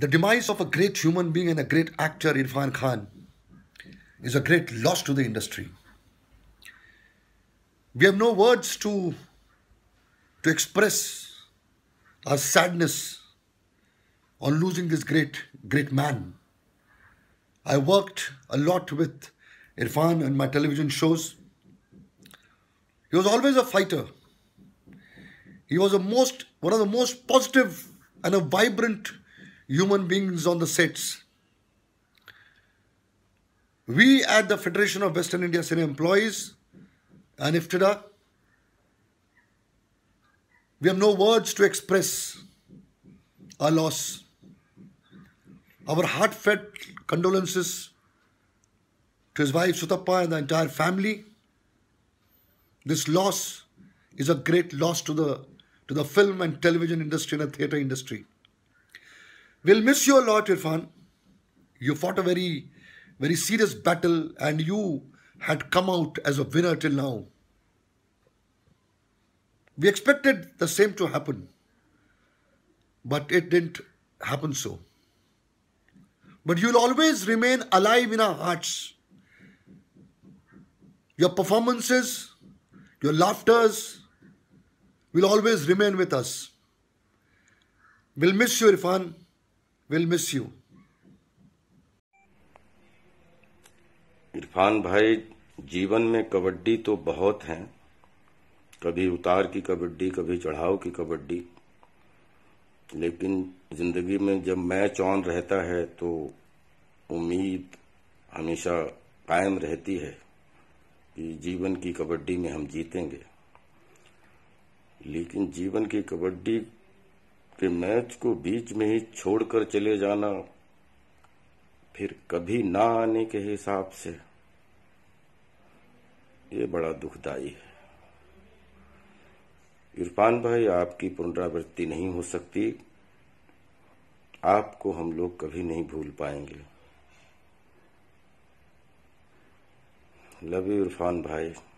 The demise of a great human being and a great actor, Irfan Khan, is a great loss to the industry. We have no words to, to express our sadness on losing this great, great man. I worked a lot with Irfan and my television shows. He was always a fighter. He was a most, one of the most positive and a vibrant human beings on the sets. We at the Federation of Western India Cinema Employees and IFTDA, we have no words to express our loss. Our heartfelt condolences to his wife Sutappa and the entire family. This loss is a great loss to the, to the film and television industry and the theatre industry. We'll miss you a lot, Irfan. You fought a very, very serious battle and you had come out as a winner till now. We expected the same to happen, but it didn't happen so. But you'll always remain alive in our hearts. Your performances, your laughters will always remain with us. We'll miss you, Irfan. Will miss you Irfan भाई जीवन में कबड्डी तो बहुत है कभी उतार की कबड्डी कभी चढ़ाव की कबड्डी लेकिन जिंदगी में जब मैच ऑन रहता है तो उम्मीद हमेशा कायम रहती है कि जीवन की कबड्डी में हम जीतेंगे लेकिन जीवन की कबड्डी कि मैच को बीच में ही छोड़कर चले जाना फिर कभी ना आने के हिसाब से ये बड़ा दुखदाई है इरफान भाई आपकी पुनरावृत्ति नहीं हो सकती आपको हम लोग कभी नहीं भूल पाएंगे लव यू इरफान भाई